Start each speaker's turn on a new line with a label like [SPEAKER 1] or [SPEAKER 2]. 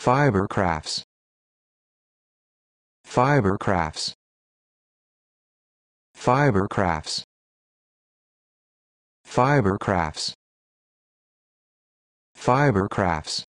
[SPEAKER 1] Fiber crafts. Fiber crafts. Fiber crafts. Fiber crafts. Fiber crafts.